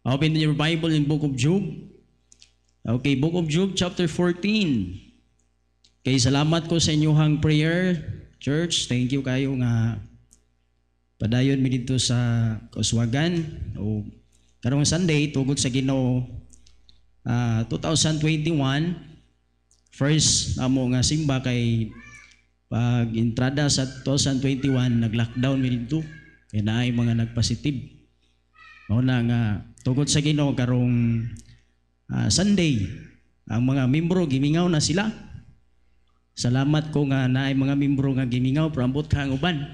Open your Bible in Book of Job. Okay, Book of Job chapter 14. Okay, salamat ko sa inyong prayer, church. Thank you kayo nga padayon mi dito sa Kauswagan o karong Sunday tugod sa Ginoo uh, ah, 2021 first amo nga simba kay pag entrada sa 2021 nag-lockdown mi dito kay naay mga nagpositive mao na nga Tugod sa Ginoo karong uh, Sunday, ang mga membro gimingaw na sila. Salamat ko nga naay mga membro nga gimingaw pero ambot kang uban.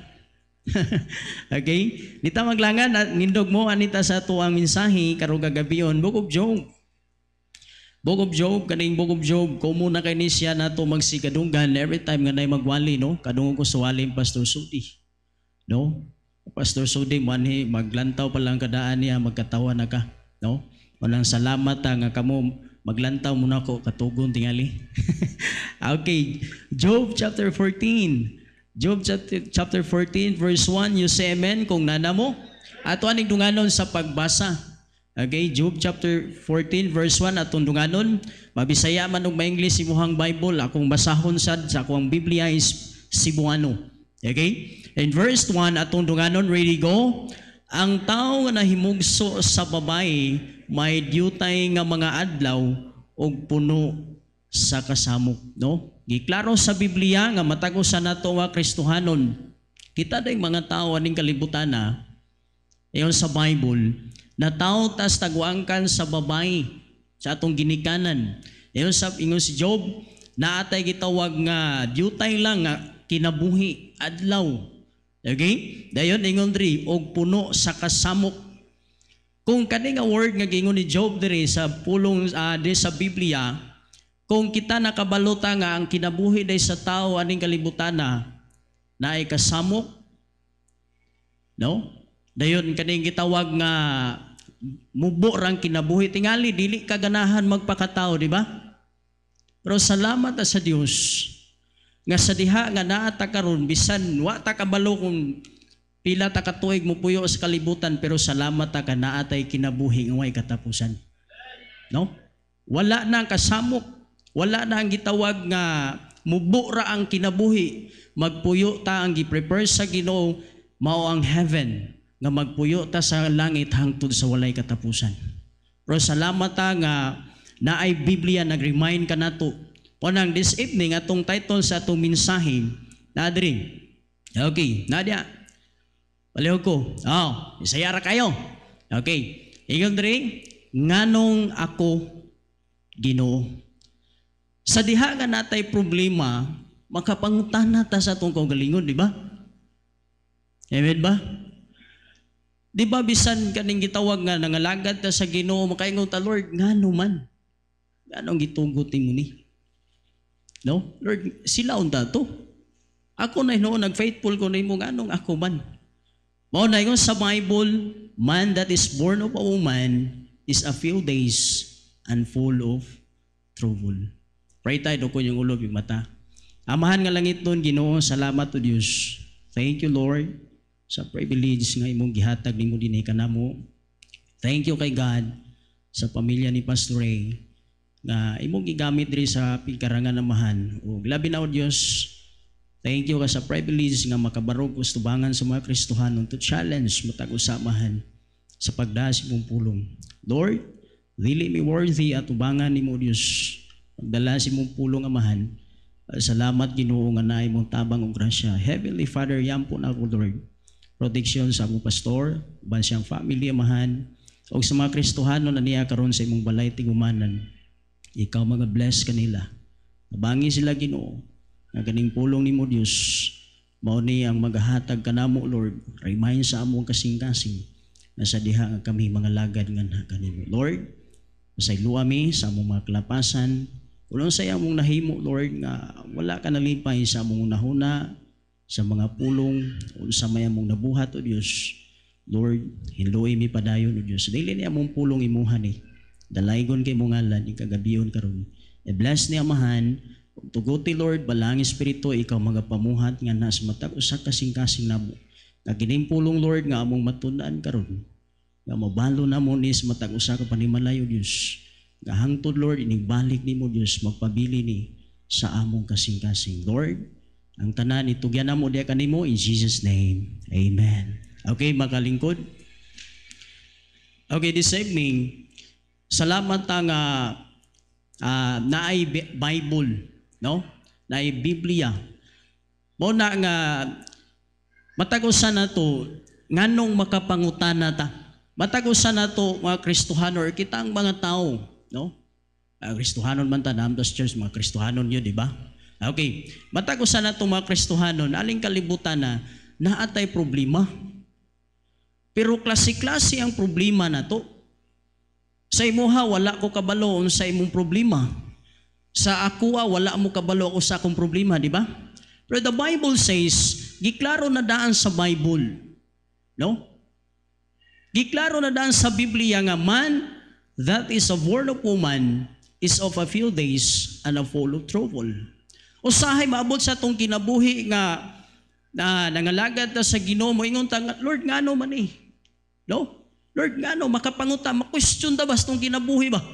okay? Nita maglangan at nindog mo anita sa tuang mensahe karong gagabion Book of Job. Book of Job kaning Book of Job ko muna kay ni siya nato magsikadunggan every time nga nay magwali no kadungog ko sa waling pastor Sudi. No? Pastor Sudi, manhi, maglantaw pa lang kadaan niya, magkatawa na ka. No? Walang salamat ha, ah, nga kamo, maglantaw muna ko, katugon tingali. okay, Job chapter 14. Job chapter 14 verse 1, you say amen kung nana mo. At aning dunganon sa pagbasa. Okay, Job chapter 14 verse 1 at dunganon, mabisaya man og maingles si Muhang Bible, akong basahon sad sa akong Biblia is si Cebuano. Okay? In verse 1, atong dunganon, ready go? Ang tao nga nahimugso sa babae, may diyutay nga mga adlaw o puno sa kasamok. No? Giklaro sa Biblia nga matagusan nato nga Kristohanon. Kita dayong mga tao aning kalibutan na ah. ayon sa Bible na tao tas taguangkan sa babae sa atong ginikanan. Ayon sa ingon si Job, na atay gitawag nga diyutay lang nga kinabuhi adlaw. Okay? Dayon ingon diri og puno sa kasamok. Kung kani nga word nga gingon ni Job diri sa pulong uh, di sa Biblia, kung kita nakabalota nga ang kinabuhi day sa tao aning kalibutan na ay kasamok, no? Dayon kaning gitawag nga mubo rang kinabuhi tingali dili kaganahan magpakatao di ba pero salamat sa Dios nga sa diha nga naa ta karon bisan wa ta kabalo kung pila ta katuig mo puyo sa kalibutan pero salamat ta ka kinabuhi nga way katapusan. No? Wala na ang kasamok, wala na ang gitawag nga mubo ra ang kinabuhi, magpuyo ta ang gi-prepare sa Ginoo mao ang heaven nga magpuyo ta sa langit hangtod sa walay katapusan. Pero salamat ta nga naay Biblia nag-remind ka nato Kunang this evening, atong title sa atong minsahin, Nadri. Okay, Nadia. Palihog ko. Oh, isayara kayo. Okay. Ikaw, Dre, nganong ako ginoo? Sa diha nga natay problema, makapangutan na ta sa atong kaugalingon, di ba? Amen ba? Di ba bisan kaning gitawag nga nangalagad ta sa Ginoo makaingon ta Lord ngano man. Ganong gitugot mo ni? No? Lord, sila unta to. Ako na noon, nag-faithful ko na yung anong ako man. Mao na yung sa Bible, man that is born of a woman is a few days and full of trouble. Pray tayo, doko yung ulo, yung mata. Amahan nga langit nun, Ginoo, salamat to Dios. Thank you, Lord, sa privilege nga imong gihatag nimo dinhi kanamo. Thank you kay God sa pamilya ni Pastor Ray na imong gigamit diri sa pigkarangan amahan ug labi na o Dios thank you ka sa privilege nga makabarog us tubangan sa mga Kristohan to challenge matag usamahan sa pagdaas imong pulong Lord dili mi worthy at tubangan mo Dios pagdala sa imong pulong amahan salamat Ginoo nga naay mong tabang ug grasya heavenly father yan yampon ako Lord protection sa among pastor uban siyang family amahan o sa mga Kristohano na niya karon sa imong balay tigumanan ikaw mga bless kanila. Nabangi sila Ginoo nga ganing pulong nimo Dios mao ni ang magahatag kanamo Lord remind sa among kasing-kasing na sa diha nga kami mga lagad nga kanimo Lord sa mi sa among mga kalapasan Ulong sa among nahimo, Lord, nga wala ka nalipay sa among nahuna, sa mga pulong, o sa may among nabuhat, O Diyos. Lord, hinloy mi padayon, O Diyos. Dili ni among pulong imuhan Eh. Dalaygon kay mong ngalan, ikagabiyon karon. I-bless e ni Amahan, tuguti Lord, balang Espiritu, ikaw mga pamuhat nga nas matag usa kasing-kasing namo. Naginimpulong Lord nga among matunan karon. Nga mabalo na mo ni sa matag usa ka panimalayo Dios. Nga hangtod Lord inigbalik nimo Dios magpabili ni sa among kasing-kasing Lord. Ang tanan itugyan na mo diya kanimo in Jesus name. Amen. Okay, magalingkod. Okay, this evening, salamat ang uh, ah, uh, naay Bible, no? Naay Biblia. Mo na nga matagusan na to nganong makapangutana ta. Matagusan na to mga Kristohano or kita ang mga tao, no? Uh, Kristohanon man ta namdos church mga Kristohanon yun, di ba? Okay. Matagusan na to mga Kristohanon, aling kalibutan na naatay problema. Pero klase-klase ang problema na to. Sa imuha, wala ko kabalo sa imong problema. Sa akoa, wala mo kabalo ako sa akong problema, di ba? Pero the Bible says, giklaro na daan sa Bible. No? Giklaro na daan sa Biblia nga man, that is a word of woman, is of a few days and a full of trouble. Usahay maabot sa tong kinabuhi nga na nangalagad ta sa Ginoo ingon ta Lord ngano man eh. No? Lord, nga no, makapanguta, makwestiyon da bas itong kinabuhi ba?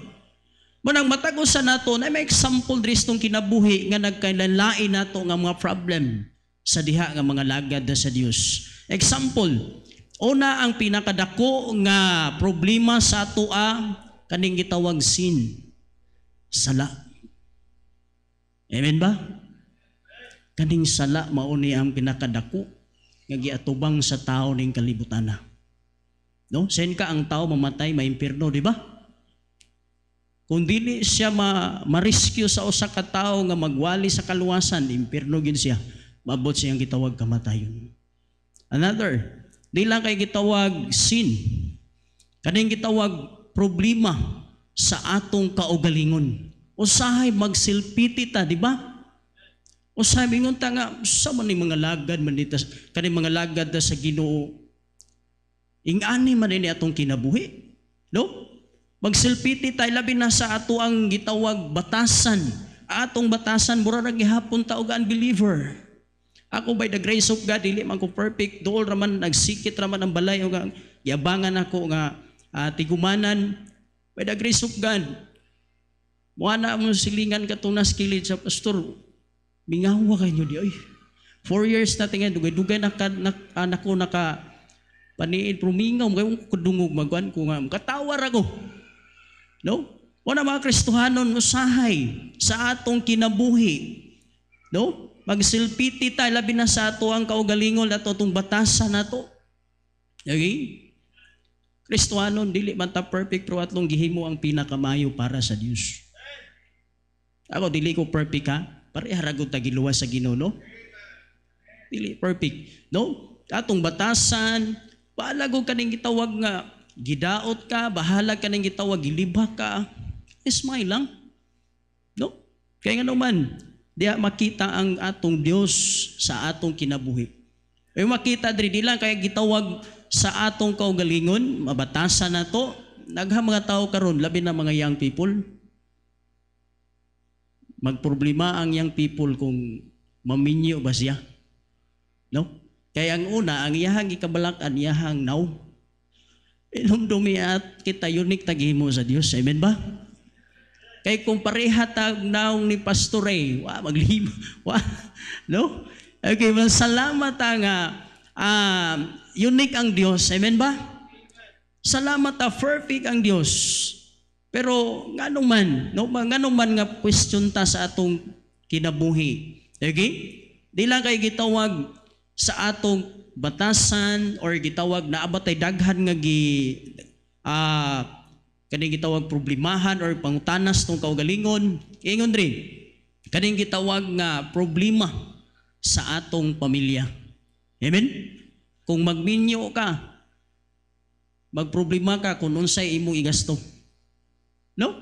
Manang matagos sa nato, na may example dres itong kinabuhi nga nagkailalain nato nga mga problem sa diha nga mga lagad sa Dios. Example, una ang pinakadako nga problema sa ato a kaning gitawag sin. Sala. Amen ba? Kaning sala mao ni ang pinakadako nga giatubang sa tao ning kalibutan na. No? Sen ka ang tao mamatay, may maimpirno, di ba? Kung dili siya ma, ma-rescue sa usa ka tao nga magwali sa kaluwasan, impirno gid siya. Mabot siyang gitawag kamatayon. Another, di lang kay gitawag sin. Kaning gitawag problema sa atong kaugalingon. Usahay magsilpiti ta, di ba? Usahay mingon ta nga sa man mga lagad man dito, kaning mga lagad ta sa Ginoo Ingani man ini atong kinabuhi. No? Magsilpiti tay labi na sa ato ang gitawag batasan. Atong batasan mura ra gihapon ta og believer. Ako by the grace of God dili man ko perfect, dool ra man nagsikit ra man ang balay og yabangan ako nga uh, tigumanan by the grace of God. Mga na mo silingan ka katong naskilid sa pastor. Mingawa kayo di oy. Four years na tingin, dugay-dugay na, na, ah, na, na, na, na, na, paniid rumingaw kayo kudungog magwan ko nga katawar ako no wala na mga Kristohanon usahay sa atong kinabuhi no magsilpiti ta labi na sa ato ang kaugalingon ato tong batasan nato okay Kristohanon dili man ta perfect pero atlong gihimo ang pinakamayo para sa Dios ako dili ko perfect ha pareha ragod ta giluwas sa Ginoo no dili perfect no atong batasan Paalagog ka ning gitawag nga, gidaot ka, bahala kaning gitawag, giliba ka. Smile lang. No? Kaya nga naman, diya makita ang atong Dios sa atong kinabuhi. Ay makita diri di lang kaya gitawag sa atong kaugalingon, mabatasan na to, nagha mga tao karon labi na mga young people. Magproblema ang young people kung maminyo ba siya. No? Kaya ang una, ang iyahang ikabalak-an, iyahang now. Inumdumi eh, at kita unik tagihimo sa Dios. Amen ba? Kay kung pareha tag naong ni Pastor Ray, wa maglima, wa, no? Okay, well, salamat ang uh, ah, ah, unique ang Dios. Amen ba? Salamat ta ah, perfect ang Dios. Pero nganong man, no, nganong man nga question ta sa atong kinabuhi. Okay? Di lang kay gitawag sa atong batasan or gitawag na abatay daghan nga gi uh, ah, kaning gitawag problemahan or pangutanas tong kaugalingon ingon rin kaning gitawag nga problema sa atong pamilya amen kung magminyo ka magproblema ka kung unsay imong igasto no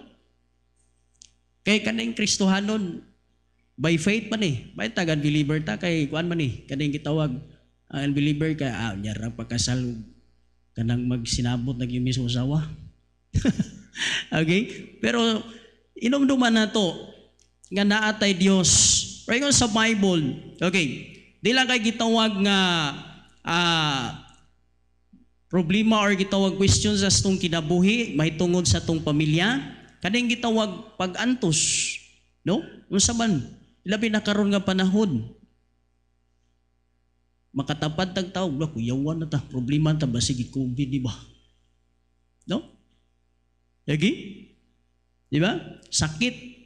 kay kaning kristohanon by faith man eh. By tagan believer ta kay kuan man eh. Kaning gitawag ah, ang uh, believer kay ah, nya ra pagkasal kanang magsinabot na gyud mismo usawa. okay? Pero inumduman na to nga naa tay Right on sa Bible. Okay. lang kay gitawag nga uh, problema or gitawag questions sa tong kinabuhi may tungod sa tong pamilya kaning gitawag pag-antos no unsa man Labi na karon nga panahon. Makatapad tag tao, bla kuyawan na ta, problema ta ba sige COVID di ba? No? Lagi? Di ba? Sakit.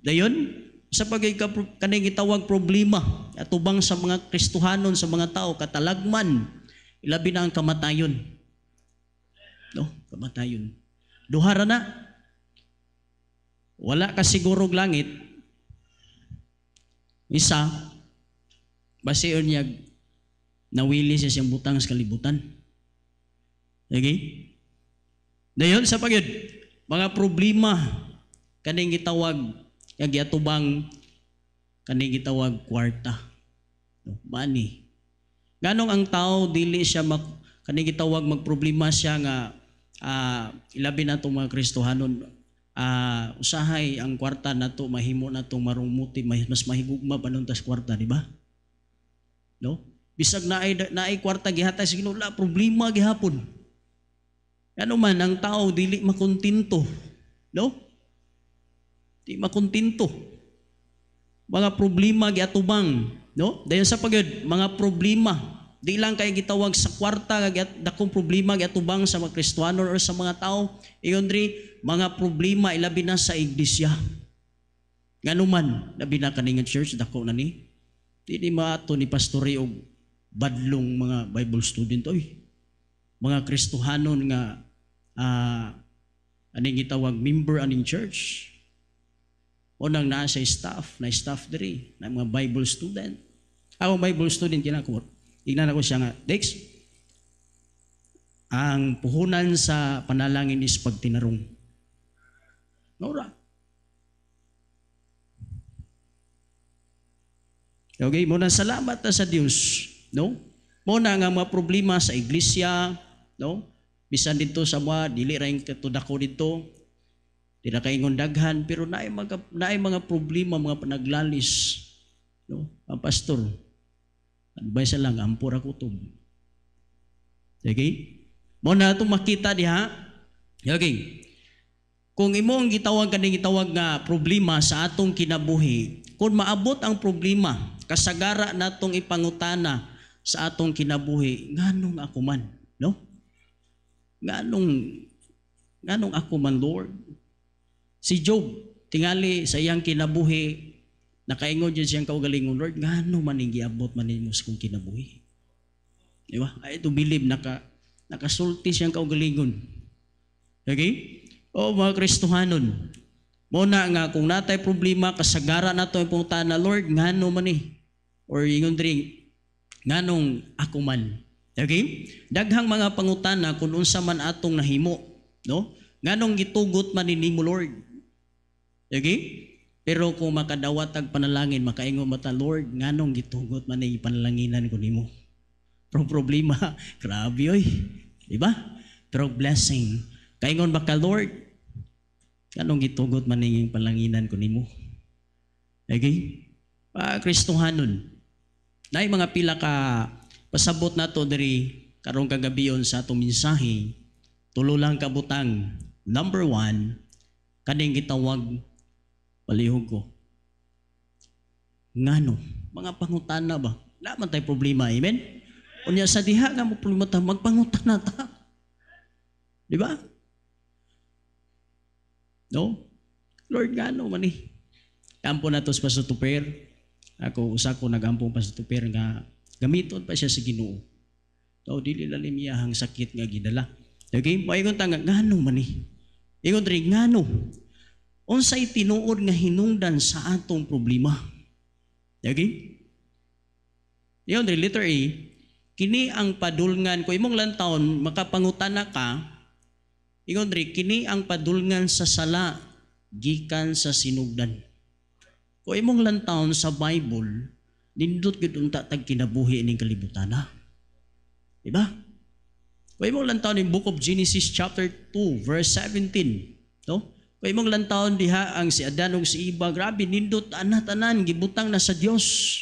Dayon, sa pagay kaning itawag problema atubang sa mga Kristohanon sa mga tao katalagman ilabi na ang kamatayon no kamatayon duha ra na wala ka sigurog langit isa, basiyon niya, nawili siya siyang butang sa kalibutan. Okay? Dayon sa pagyod, mga problema kaning gitawag nga giatubang kaning gitawag kwarta. Money. Ganong ang tao dili siya mak kaning gitawag magproblema siya nga uh, ilabi na itong mga Kristohanon uh, usahay ang kwarta na to, mahimo na itong marumuti, mas mahigugma pa nun kwarta, di ba? No? Bisag na ay, na ay kwarta gihatay sa ginula, problema gihapon. Ano man, ang tao dili makontinto. No? Di makontinto. Mga problema giatubang. No? Dahil sa pagod, mga problema Di lang kay gitawag sa kwarta kag dakong problema giatubang sa mga Kristiyano or sa mga tao. Iyon diri mga problema ilabi na sa iglesia. Nganuman labi na kaning church dako na ni. Di ni maato ni pastori og badlong mga Bible student oy. Mga Kristohanon nga uh, aning gitawag member aning church. O nang naa sa staff, na staff diri, na mga Bible student. Ako Bible student kinakot Tingnan ako siya nga, Dex, ang puhunan sa panalangin is pagtinarong. Nora. Okay, muna salamat na sa Diyos. No? Muna nga mga problema sa iglesia, no? Bisan dito sa mga dili ra katudako dito. Dira kay daghan pero naay mga naay mga problema mga panaglalis, no? Ang pastor, Advice lang, ampura ko to. Okay? Mo na itong makita diha. Okay. Kung imo ang gitawag kaning gitawag nga problema sa atong kinabuhi, kung maabot ang problema, kasagara natong ipangutana sa atong kinabuhi, nganong ako man, no? Nganong nganong ako man Lord? Si Job tingali sa iyang kinabuhi Nakaingon dyan siyang kaugalingon, Lord, ngano man ang giabot man mo sa kong kinabuhi. Di ba? I do believe naka, nakasulti siyang kaugalingon. Okay? O mga Kristohanon, Muna nga, kung natay problema, kasagara na ito yung punta na, Lord, ngano man eh. Or yung drink, nganong ako man. Okay? Daghang mga pangutana kung unsa man atong nahimo. No? Nganong gitugot man ni mo, Lord. Okay? Pero kung makadawatag panalangin, makaingon mata, Lord, nganong gitugot man ay panalanginan ko nimo. Pero problema, grabe oy. Di ba? Pero blessing. Kaingon ba ka, Lord, nganong gitugot man ay panalanginan ko nimo. Okay? Pa-Kristohan nun. Dahil mga pila ka pasabot na to diri karong kagabiyon sa atong mensahe, tulo lang kabutang. Number one, kaning gitawag palihog ko. Oh. Ngano? Mga pangutana ba? Naman tayo problema, amen? O niya, sa diha nga mo problema ta, magpangutana ta. Di ba? No? Lord, ngano man eh. Kampo na to sa Pastor Ako, usak ko nagampong pasatupir nga gamiton pa siya sa ginoo. Tao dili lalim iyahang sakit nga gidala. Okay, mo ingon tanga ngano mani. ni. Ingon diri ngano unsay tinuod nga hinungdan sa atong problema. Okay? Yon, the letter A, kini ang padulngan ko imong lantawon makapangutana ka ingon diri kini ang padulngan sa sala gikan sa sinugdan ko imong lantawon sa Bible nindot gud unta tag kinabuhi ning kalibutan di ba ko imong lantawon ning book of Genesis chapter 2 verse 17 no may mong lantawon diha ang si Adan ug si Iba, grabe nindot ana tanan gibutang na sa Dios.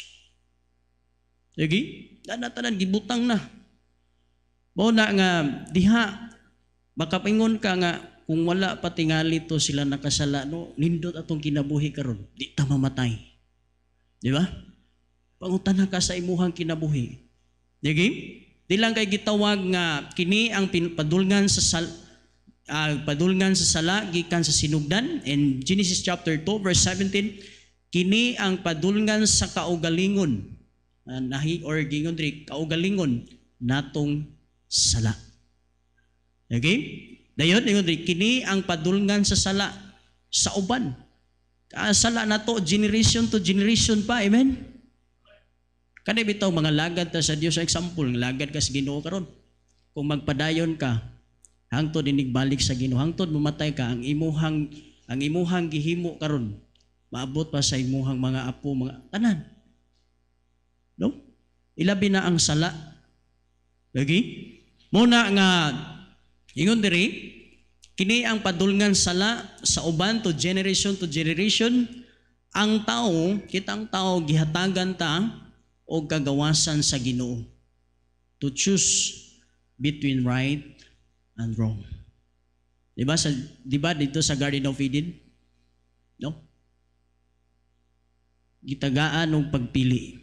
Lagi, ana tanan gibutang na. Mao na nga diha makapingon ka nga kung wala pa tingali to sila nakasala no nindot atong kinabuhi karon di ta mamatay. Di ba? Pangutana ka sa imuhang kinabuhi. Lagi, di lang kay gitawag nga kini ang padulngan sa sal- uh, ah, padulngan sa sala gikan sa sinugdan in Genesis chapter 2 verse 17 kini ang padulngan sa kaugalingon uh, nahi or gingon diri kaugalingon natong sala okay dayon ingon diri kini ang padulngan sa sala sa uban uh, sala nato generation to generation pa amen kanay bitaw mga lagad ta sa Dios sa example lagad kas Ginoo karon kung magpadayon ka hangtod inigbalik sa Ginoo hangtod mamatay ka ang imuhang ang imuhang gihimo karon maabot pa sa imuhang mga apo mga tanan no ilabi na ang sala lagi muna nga ingon diri kini ang padulngan sala sa uban to generation to generation ang tao kitang tao gihatagan ta og kagawasan sa Ginoo to choose between right and wrong. Di ba, sa, di ba dito sa Garden of Eden? No? Gitagaan ng pagpili.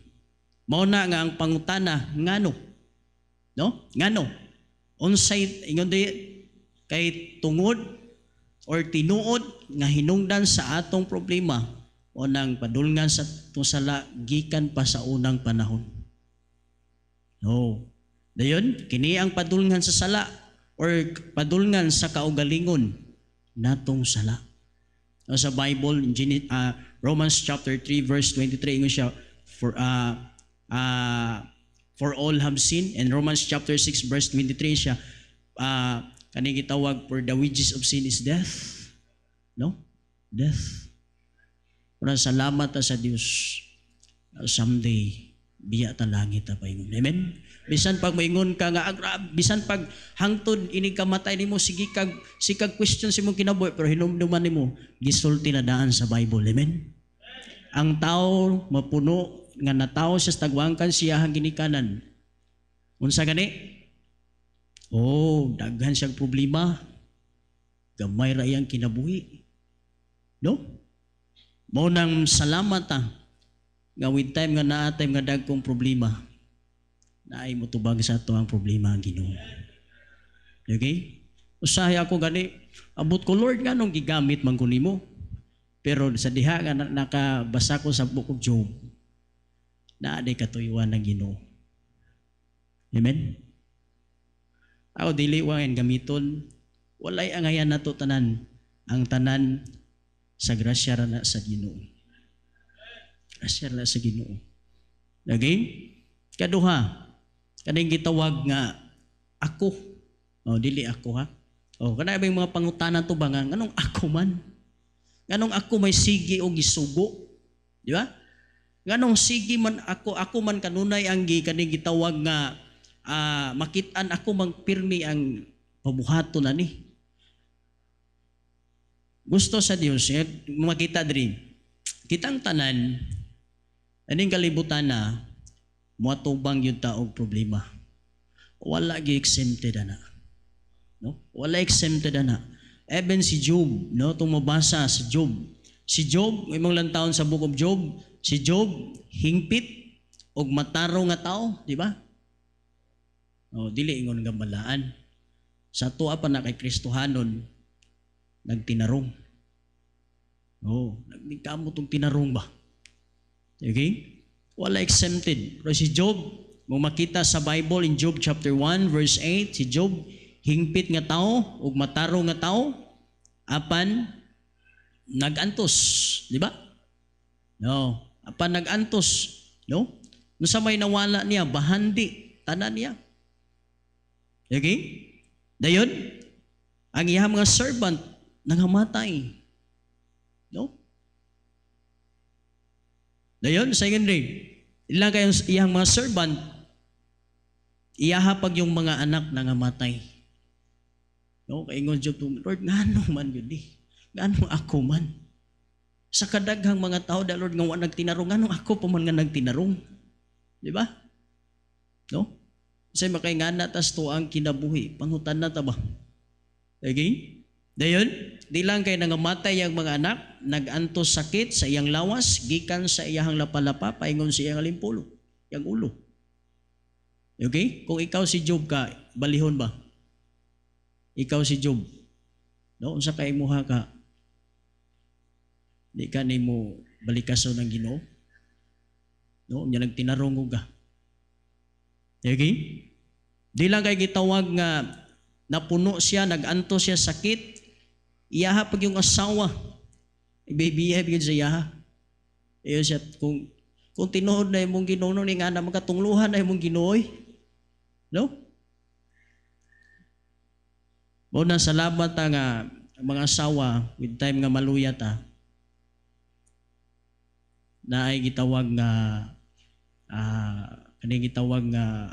Mao na nga ang pangutana, ngano? No? Ngano? Unsay ingon di, kay tungod or tinuod nga hinungdan sa atong problema o nang padulngan sa tusala gikan pa sa unang panahon. No. Dayon, kini ang padulngan sa sala or padulngan sa kaugalingon natong sala. Uh, sa Bible, in Gen- uh, Romans chapter 3 verse 23, ingon siya, for, uh, uh, for all have sinned. And Romans chapter 6 verse 23 siya, uh, kaning tawag, for the wages of sin is death. No? Death. Para salamat ta sa Dios. Someday, biya ta langit ta pa Amen? Bisan pag maingon ka nga agra, ah, bisan pag hangtod ini kamatay nimo sige kag sikag question si mong kinabuhi pero hinumduman nimo gisulti na daan sa Bible. Amen. Ang tao mapuno nga natao sa tagwangkan siya hang ginikanan. Unsa gani? Oh, daghan siyang problema. Gamay ra iyang kinabuhi. No? Mo nang salamat ah. Nga with time nga naa time nga dagkong problema na ay motubag sa ato ang problema ang Ginoo. Okay? Usahay ako gani, abot ko Lord nga nung gigamit man ko nimo. Pero sa diha nga nakabasa ko sa book of Job, na aday katuyuan ng Ginoo. Amen? Ako dili wa gamiton, walay angayan nato tanan ang tanan sa grasya rana sa Ginoo. Grasya rana sa Ginoo. Lagi? Kaduha, Kaning gitawag nga ako. Oh, dili ako ha. Oh, kana may mga pangutana to ba nga nganong ako man? Nganong ako may sige og gisugo? Di ba? Nganong sige man ako, ako man kanunay ang gi kaning gitawag nga uh, makitan ako mang pirmi ang pabuhato na ni. Gusto sa Dios, eh, makita diri. Kitang tanan, aning kalibutan na, Muatubang yung taong problema. Wala gi exempted ana. No? Wala exempted ana. Even si Job, no, tung mabasa si Job. Si Job, imong lang taon sa book of Job, si Job hingpit og mataro nga tao, di ba? O, dili ingon nga malaan. Sa tuwa pa na kay Kristohanon, nagtinarong. No, oh, nagkamot og tinarong ba? Okay? wala exempted. Pero si Job, mo makita sa Bible in Job chapter 1 verse 8, si Job hingpit nga tao ug mataro nga tao apan nagantos, di ba? No, apan nagantos, no? No sa may nawala niya bahandi tanan niya. Okay? Dayon ang iyang mga servant nangamatay. No? Dayon, secondly, ilang kayong iyang mga servant, iyahapag yung mga anak na nga matay. No, kaingon Job to Lord, ngano man yun di? Ngano ako man? Sa kadaghang mga tao, da Lord, nga wa nagtinarong, ngano ako pa man nga nagtinarong? Di ba? No? Kasi makay nga natas to ang kinabuhi. Panghutan na ta ba? Again? Dayon, di lang kay nangamatay ang mga anak, naganto sakit sa iyang lawas, gikan sa iyang lapalapa, paingon sa iyang alimpulo, iyang ulo. Okay? Kung ikaw si Job ka, balihon ba? Ikaw si Job. Noon sa kay muha ka, di ka ni mo balikaso ng ginoo. No, niya nagtinarong ka. Okay? Di lang kay gitawag nga napuno siya, naganto siya sakit, Iyaha pag yung asawa. Ibibiyay pag sa iyaha. Iyo siya, kung, kung tinuod na imong ginono ni nga na makatungluhan na imong ginoy. No? Muna salamat ta ah, nga mga asawa with time nga maluya ta na ay gitawag nga uh, ah, kaning gitawag nga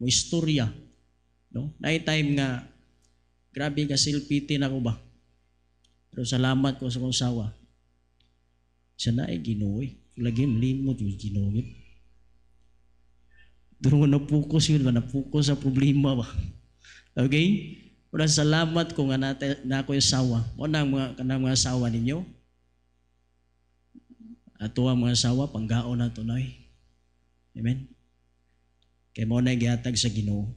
mo istorya no na time nga Grabe ka silpitin ako ba? Pero salamat ko sa kong sawa. Siya na ay ginoy. Lagi malimot yung ginoy. Doon ko napukus yun ba? Napukus sa problema ba? Okay? Muna salamat ko nga natin, na ako yung sawa. O ang mga, kanang mga sawa ninyo. Ato ang mga sawa, panggaon na tunay. Amen? Kaya mo na gihatag sa ginoo.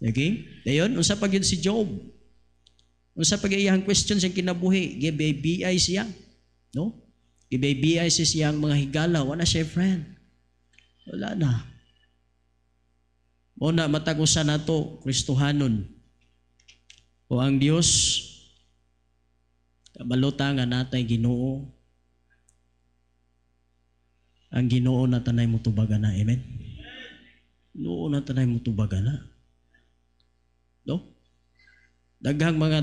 Okay? Dayon, unsa pa gyud si Job? Unsa pag iyang question ang kinabuhi, gibay BI siya. No? Gibay BI siya ang mga higala, wala siya friend. Wala na. Una, matagusan na to, Kristuhanon. O ang Dios, kabaluta nga natay ginoo. Ang ginoo na tanay mo tubaga na. Amen? Ginoo na tanay mo tubaga na. No? daghang mga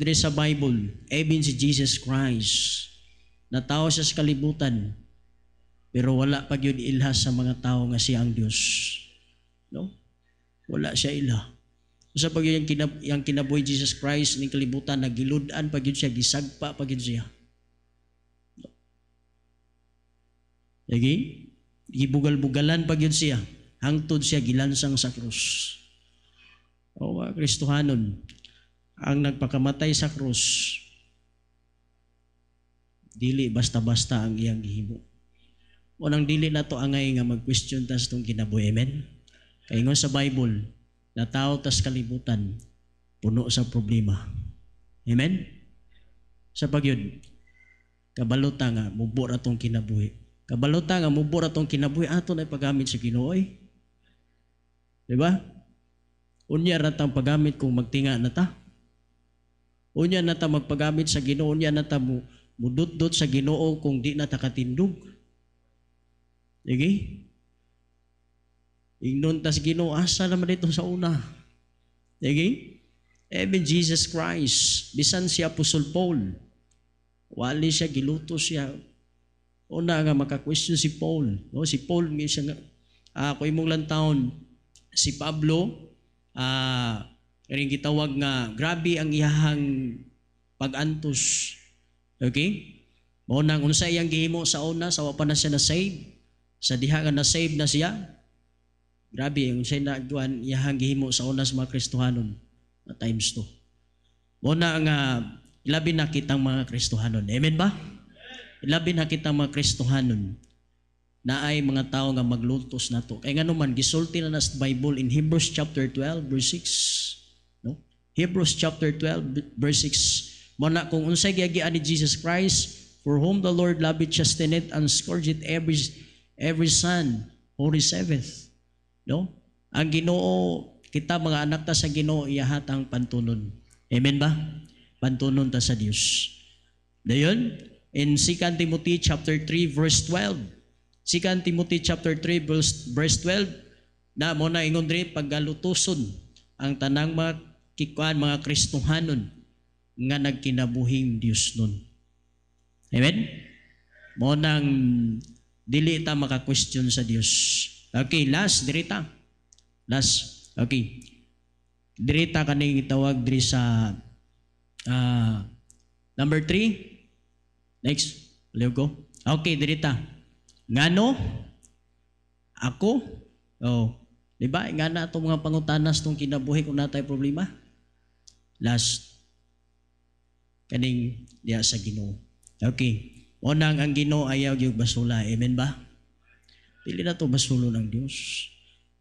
dire sa Bible, even si Jesus Christ, na siya sa kalibutan, pero wala pa yun ilha sa mga tao nga siya ang Dios. No? Wala siya ilha. Sa so, pag yung, yung kinaboy Jesus Christ ning kalibutan, nagiludan pag yun siya, gisagpa pag yun siya. No? Lagi? Gibugal-bugalan pag yun siya. Hangtod siya, gilansang sa krus. O mga Kristohanon, ang nagpakamatay sa krus, dili basta-basta ang iyang gihimo. O nang dili na to angay nga mag-question tas itong kinabuhi, amen? Kaya nga sa Bible, na tao tas kalibutan, puno sa problema. Amen? Sa pagyod, kabaluta nga, mubura tong kinabuhi. Kabaluta nga, mubura tong kinabuhi, ato na ipagamit sa kinooy. Diba? Unyar na tang paggamit kung magtinga na ta. Unya na ta magpagamit sa Ginoo niya na ta mududdot sa Ginoo kung di na ta katindog. Sige? Ignon tas Ginoo asa naman dito sa una. Sige? Even Jesus Christ, bisan si Apostle Paul, wali siya, giluto siya. Una nga maka-question si Paul. No? Si Paul, siya nga, uh, ako imong lang taon, si Pablo, ah, Kaning gitawag nga grabe ang iyahang pagantos. Okay? Mao nang unsa iyang gihimo sa una sa pa na siya na save. Sa diha nga na save na siya. Grabe ang siya na duan iyahang gihimo sa una sa mga Kristohanon na times to. Mao na nga ilabi na kitang mga Kristohanon. Amen ba? Ilabi na kitang mga Kristohanon na ay mga tao nga maglutos nato. Kay nganuman gisulti na sa Bible in Hebrews chapter 12 verse 6. Hebrews chapter 12 verse 6 mo kung unsay giagian ni Jesus Christ for whom the Lord loveth chasteneth and scourgeth every every son holy Sabbath no ang Ginoo kita mga anak ta sa Ginoo iyahatang pantunon amen ba pantunon ta sa Dios dayon in 2 Timothy chapter 3 verse 12 2 Timothy chapter 3 verse, verse 12 na mo na ingon diri paggalutuson ang tanang mga kikuan mga Kristuhanon nga nagkinabuhing Dios nun. Amen? Mo nang dili ta maka-question sa Dios. Okay, last dirita. Last. Okay. Dirita kani itawag diri sa uh, number 3. Next. Leo go. Okay, dirita. Ngano? Ako? Oh. di ba? Nga na itong mga pangutanas itong kinabuhi kung natay problema last kaning diya sa Ginoo. Okay. Unang ang Ginoo ayaw gyud basula. Amen ba? Pili na to basulo ng Dios.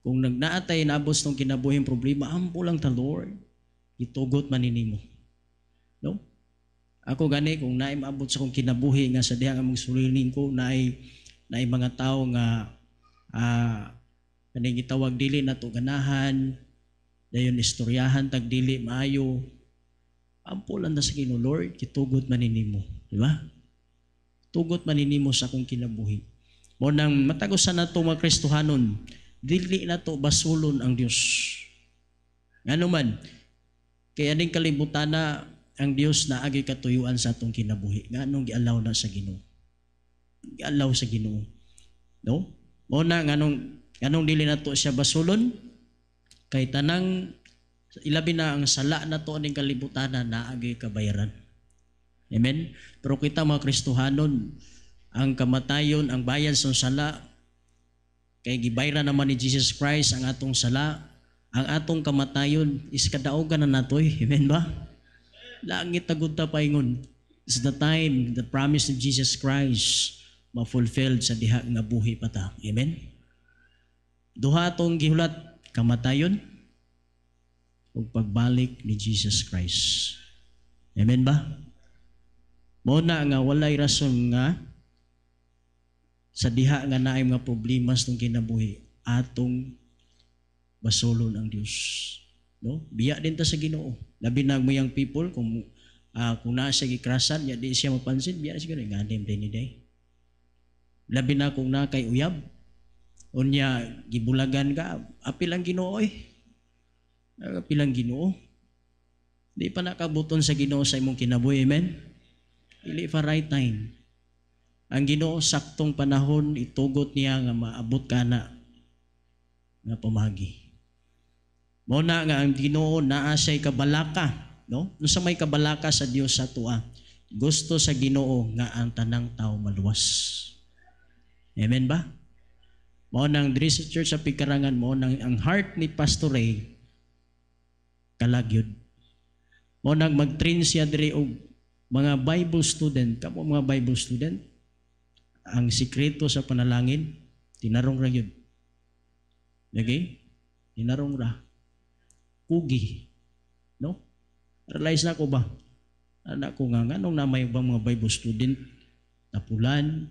Kung nagnaatay na nabos tong kinabuhing problema, ampo lang ta Lord. Itugot man nimo. No? Ako gani kung naay maabot sa kong kinabuhi nga sa dihang among sulilin ko naay naay mga tawo nga uh, ah, kaning gitawag dili na to ganahan Dayon istoryahan tag dili maayo. Ampulan na sa Ginoo Lord, kitugod man nimo, di ba? Tugot man nimo sa akong kinabuhi. Mo nang matagusan na to mga Kristohanon, dili na to basulon ang Dios. Ngano man, kay aning kalibutan na ang Dios na agi katuyuan sa atong kinabuhi. Nganong giallow na sa Ginoo? giallow sa Ginoo. No? Mo na nganong nganong dili na to siya basulon? Kay tanang ilabi na ang sala na to ning kalibutan na agi kabayaran. Amen? Pero kita mga Kristohanon, ang kamatayon, ang bayan sa sala, kay gibayra naman ni Jesus Christ ang atong sala, ang atong kamatayon is kadaogan na natoy. Amen ba? Langit tagod ta paingon. It's the time, the promise of Jesus Christ ma-fulfilled sa diha nga buhi pa ta. Amen? Duha tong gihulat kamatayon ug pagbalik ni Jesus Christ. Amen ba? Mao na nga walay rason nga sa diha nga naay mga problema sa kinabuhi atong basolon ang Dios. No? Biya din ta sa Ginoo. Labi na ang mayang people kung uh, kung naa siya gikrasan, ya di siya mapansin, biya siya Nga name din ni Day. Eh. Labi na kung na kay uyab, Unya, gibulagan ka, api lang ginoo eh. Api lang ginoo. Di pa nakabuton sa ginoo sa imong kinabuhi, amen? Ili pa right time. Ang ginoo saktong panahon, itugot niya nga maabot ka na na pamagi. Mo na nga ang ginoo naa siya'y kabalaka. No? Nung sa may kabalaka sa Dios sa tua, gusto sa ginoo nga ang tanang tao maluwas. Amen ba? mo nang diri church sa Pikarangan mo nang ang heart ni Pastor Ray kalagyod. mo nang magtrain siya diri og mga Bible student, kamo mga Bible student. Ang sikreto sa panalangin tinarong ra gyud. Okay? Tinarong ra. Kugi. No? Realize na ko ba? Anak ko nga, anong namay ba mga Bible student? napulan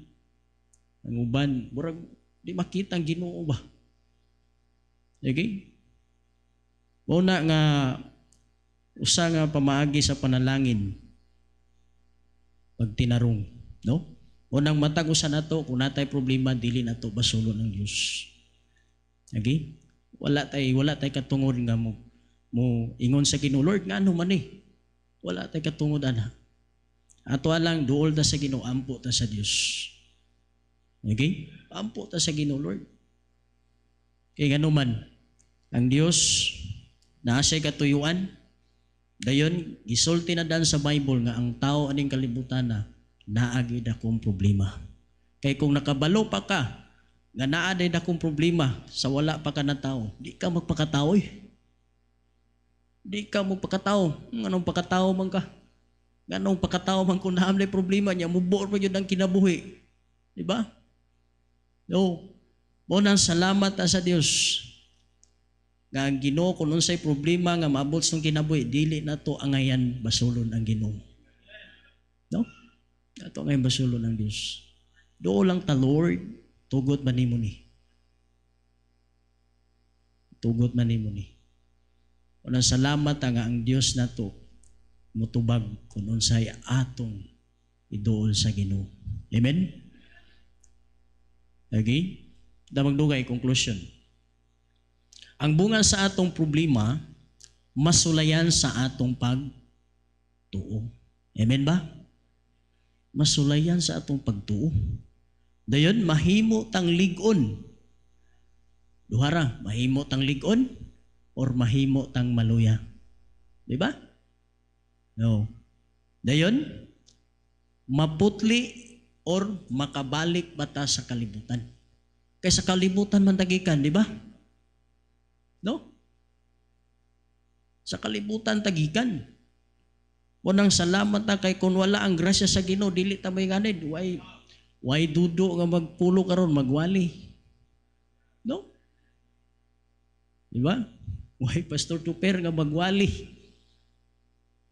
ang uban, murag Di makita ang ginoo ba? Okay? Una nga, usa nga pamaagi sa panalangin, tinarong. No? Unang matag usa nato kung natay problema dili na to basulo ng Dios. Okay? Wala tay wala tay katungod nga mo mo ingon sa Ginoo Lord ngano man eh. Wala tay katungod ana. Ato lang duol ta sa Ginoo ampo ta sa Dios. Okay? Ampo ta sa Ginoo Lord. Kay man ang Dios na nasa katuyuan dayon gisulti na dan sa Bible nga ang tao aning kalibutan na da kong problema. Kay kung nakabalo pa ka nga naaday kong problema sa wala pa ka na tao, di ka magpakatao eh. Di ka magpakatao. Anong pakatao man ka? Ganong pakatao man kung naamday problema niya, mubuor pa yun ang kinabuhi. Di ba? mo Munang salamat ta sa Dios nga ang Ginoo kun unsay problema nga maabot sa kinabuhi dili na to angayan basulon ang Ginoo. No? Ato ngayon basulon ang Dios. Do lang ta Lord, tugot man nimo ni. Tugot man nimo ni. Unang salamat nga ang Dios na nato mutubag kun unsay atong idool sa Ginoo. Amen. Okay? Damag magdugay conclusion. Ang bunga sa atong problema masulayan sa atong pagtuo. Amen ba? Masulayan sa atong pagtuo. Dayon mahimo tang ligon. Duhara, mahimo tang ligon or mahimo tang maluya. Di ba? No. Dayon maputli or makabalik bata sa kalibutan? Kaysa kalibutan man tagikan, di ba? No? Sa kalibutan tagikan. Munang salamat ta kay kung wala ang grasya sa Ginoo dili ta may ganid. Why why dudo nga magpulo karon magwali? No? Di ba? Why pastor Tuper nga magwali?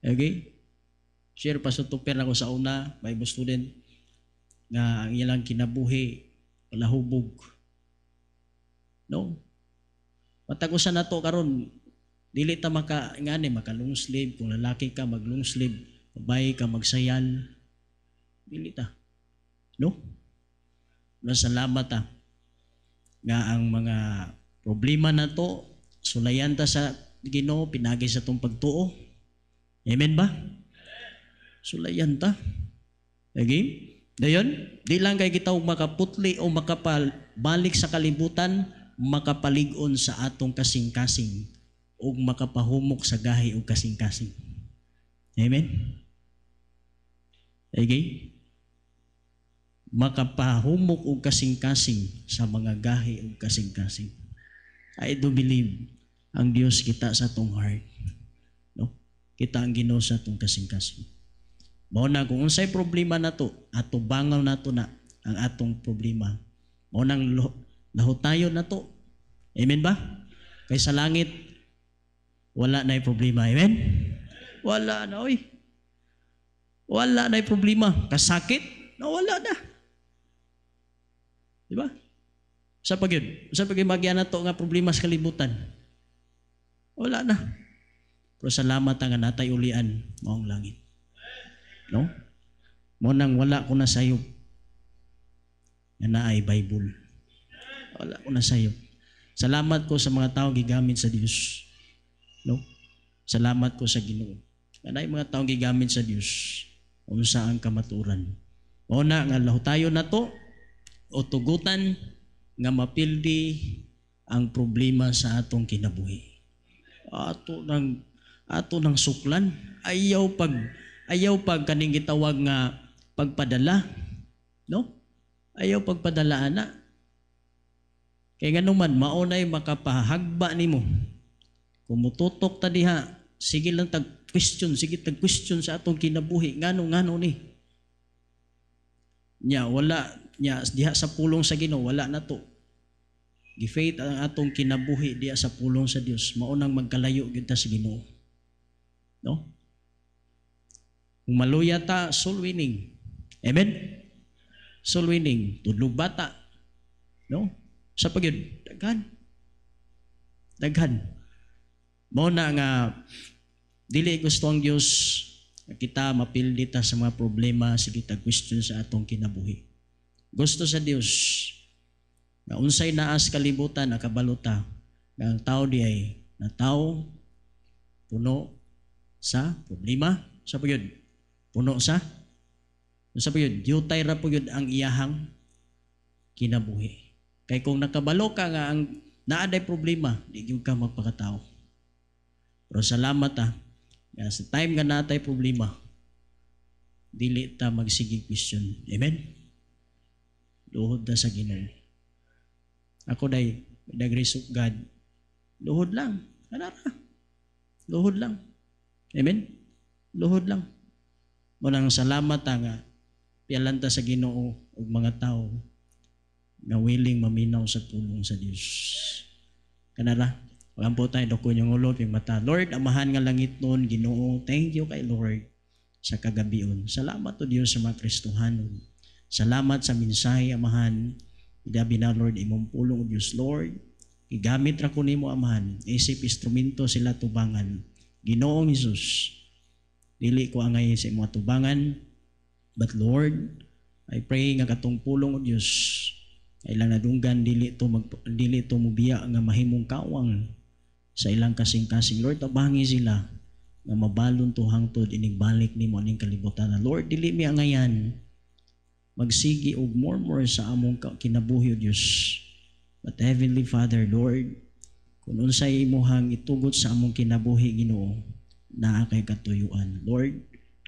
Okay? Share pastor Tuper ako sa una, Bible student nga ang ilang kinabuhi wala hubog. No? Matagusan na to karon dili ta maka ngani maka long sleeve kung lalaki ka mag long sleeve, babae ka magsayal. Dili ta. No? Nasalamat ta ah, nga ang mga problema na to sulayan ta sa Ginoo pinagi sa tong pagtuo. Amen ba? Sulayan ta. Again? Ngayon, di lang kay kita makaputli o makapabalik sa kalibutan, makapaligon sa atong kasing-kasing o makapahumok sa gahi o kasing-kasing. Amen? Okay? Makapahumok o kasing-kasing sa mga gahi o kasing-kasing. I do believe ang Diyos kita sa atong heart. No? Kita ang Ginoo sa atong kasing-kasing. Mao na kung unsay problema to ato na to na ang atong problema. Mao nang nahutayo na to Amen ba? Kay sa langit wala na problema. Amen? Wala na oy. Wala na problema. Kasakit? Nawala na. Di ba? Sa pag yun, sa pag magyan na to nga problema sa kalibutan. Wala na. Pero salamat ang natay ulian ang langit. No? Mo nang wala ko na sayo na naay Bible. Wala ko na sayo. Salamat ko sa mga tao gigamit sa Dios. No? Salamat ko sa Ginoo. Nanay mga tao gigamit sa Dios unsa ang kamaturan. Mao na nga lahutayon nato o tugutan nga mapildi ang problema sa atong kinabuhi. Ato nang ato nang suklan ayaw pag ayaw pag kaning gitawag nga pagpadala no ayaw pagpadala ana kay nganong man maunay makapahagba nimo kung mututok ta diha sige lang tag question sige tag question sa atong kinabuhi ngano ngano ni nya wala nya diha sa pulong sa Ginoo wala na to Gifaith ang atong kinabuhi diha sa pulong sa Dios. Maunang magkalayo gyud ta sa Ginoo. No? maluya ta, soul winning. Amen? Soul winning. Tudlog bata. No? Sa pagyod, daghan. Daghan. Mao na nga, dili gusto ang Diyos kita mapildi ta sa mga problema sa kita question sa atong kinabuhi. Gusto sa Dios na unsay naas kalibutan nakabalota nga ang tao di ay na tao puno sa problema sa pagyon Puno sa? Ano sabi yun, yutay ra po yun ang iyahang kinabuhi. Kay kung nakabalo ka nga ang naaday problema, di yun ka magpakatao. Pero salamat ha, ah. nga sa time nga natay problema, dili ta magsigig question. Amen? Luhod na sa Ginoo. Ako day, the grace of God, luhod lang. Anara. Luhod lang. Amen? Luhod lang. Murang salamat nga pialanta sa Ginoo ug mga tao na willing maminaw sa pulong sa Dios. Kanara, wala po tayo dokon yung ulo, yung mata. Lord, amahan nga langit noon, Ginoo, thank you kay Lord sa kagabion. Salamat to Dios sa mga Kristohanon. Salamat sa minsay, amahan. Idabi na, Lord, imong pulong, Dios, Lord. Igamit ra ko nimo amahan. Isip instrumento sila tubangan. Ginoong Hesus, Dili ko angay sa imong atubangan But Lord, I pray nga katong pulong o Diyos, ilang nadunggan, dili to, mag, dili to mubiya nga mahimong kawang sa ilang kasing-kasing. Lord, tabangi sila nga mabalon to hangtod ining balik nimo ning kalibutan. Lord, dili mi angayan magsigi og more more sa among kinabuhi o Diyos. But Heavenly Father, Lord, kung unsay imong itugot sa among kinabuhi Ginoo, naa kay katuyuan. Lord,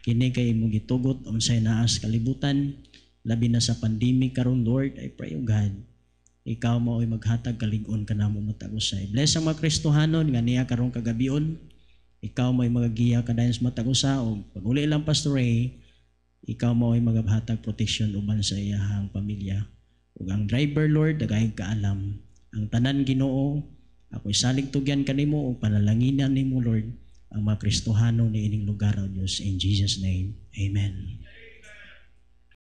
kini kay mo gitugot unsay naas kalibutan labi na sa pandemic karon Lord, I pray oh God, ikaw mo ay maghatag kalig-on ka namo matagusay. Bless ang mga Kristohanon nga niya karon kagabion. Ikaw mo ay magagiya ka dayon sa matagusa o paguli lang Pastor Ray, ikaw mo ay magabhatag protection uban sa iyahang pamilya. Ug ang driver Lord dagay kaalam ang tanan Ginoo ako'y salig tugyan kanimo ug panalanginan nimo Lord ang mga Kristohano na ining lugar o Diyos. In Jesus' name, Amen.